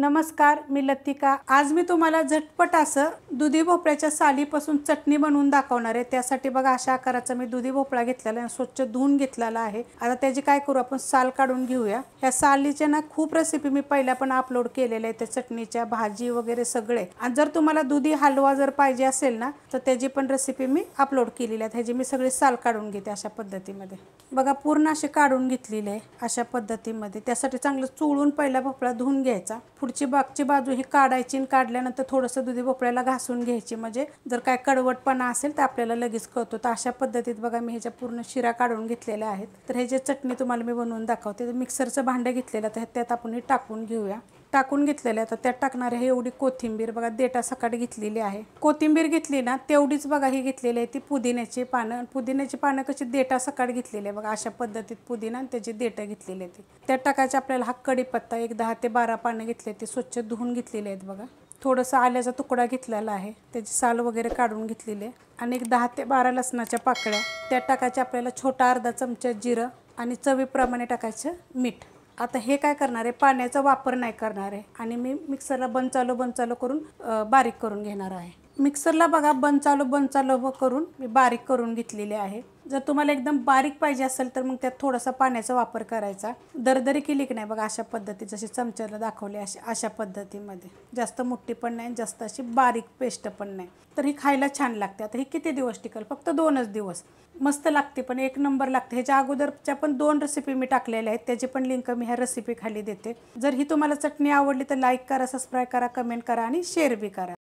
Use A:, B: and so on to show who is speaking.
A: नमस्कार मी लतिका आज मी तुम्हाला झटपट असं दुधी भोपळ्याच्या सालीपासून चटणी बनवून दाखवणार आहे त्यासाठी बघा अशा आकाराचा मी दुधी भोपळा घेतलेला आहे स्वच्छ धुवून घेतलेला आहे आता त्याची काय करू आपण साल काढून घेऊया या सालीच्या ना खूप रेसिपी मी पहिल्या पण अपलोड केलेल्या आहे त्या चटणीच्या भाजी वगैरे सगळे आणि जर तुम्हाला दुधी हलवा जर पाहिजे असेल ना तर त्याची पण रेसिपी मी अपलोड केलेली आहे ह्याची मी सगळी साल काढून घेते अशा पद्धतीमध्ये बघा पूर्ण अशी काढून घेतलेली आहे अशा पद्धतीमध्ये त्यासाठी चांगलं चुळून पहिला भोपळा धुवून घ्यायचा पुढची बागची बाजू ही काढायची आणि काढल्यानंतर थोडंसं दुधी भोपळ्याला घासून घ्यायची म्हणजे जर काय कडवटपणा असेल तर आपल्याला लगेच कळतो तर अशा पद्धतीत बघा मी ह्याच्या पूर्ण शिरा काढून घेतलेल्या आहेत तर हे जे चटणी तुम्हाला मी बनवून दाखवते मिक्सरचं भांडं घेतलेलं तर त्यात आपण हे टाकून घेऊया टाकून घेतलेल्या आता त्यात टाकणार आहे एवढी कोथिंबीर बघा देटा सकाट घेतलेली आहे कोथिंबीर घेतली ना तेवढीच बघा ही घेतलेली आहे ती पुदिन्याची पानं पुदिन्याची पानं कशी देटा सकाट घेतलेली आहे बघा अशा पद्धतीत पुदिना आणि त्याची देटं घेतलेली आहे ती त्यात टाकायचे आपल्याला हा कडीपत्ता एक दहा ते बारा पानं घेतले ते स्वच्छ धुवून घेतलेली आहेत बघा थोडंसं आल्याचा तुकडा घेतलेला आहे त्याची साल वगैरे काढून घेतलेली आहे आणि एक दहा ते बारा लसणाच्या पाकळ्या त्यात टाकायच्या आपल्याला छोटा अर्धा चमचा जिरं आणि चवीप्रमाणे टाकायचं मीठ आता हे काय करणार आहे पाण्याचा वापर नाही करणार आहे आणि मी मिक्सरला बंद चालू बंद चालू करून बारीक करून घेणार आहे मिक्सरला बघा बंद चालू बन चालू व हो करून मी बारीक करून घेतलेले आहे जर तुम्हाला एकदम बारीक पाहिजे असेल तर मग त्यात थोडासा पाण्याचा वापर करायचा दरदरी केली की नाही बघा अशा पद्धती जशी चमच्याला दाखवली अशी अशा पद्धतीमध्ये जास्त मोठी पण नाही जास्त अशी बारीक पेस्ट पण नाही तर ही खायला छान लागते आता हे किती दिवस टिकल फक्त दोनच दिवस मस्त लागते पण एक नंबर लागते ह्याच्या अगोदरच्या पण दोन रेसिपी मी टाकलेल्या आहेत त्याची पण लिंक मी ह्या रेसिपी खाली देते जर ही तुम्हाला चटणी आवडली तर लाईक करा सबस्क्राईब करा कमेंट करा आणि शेअर बी करा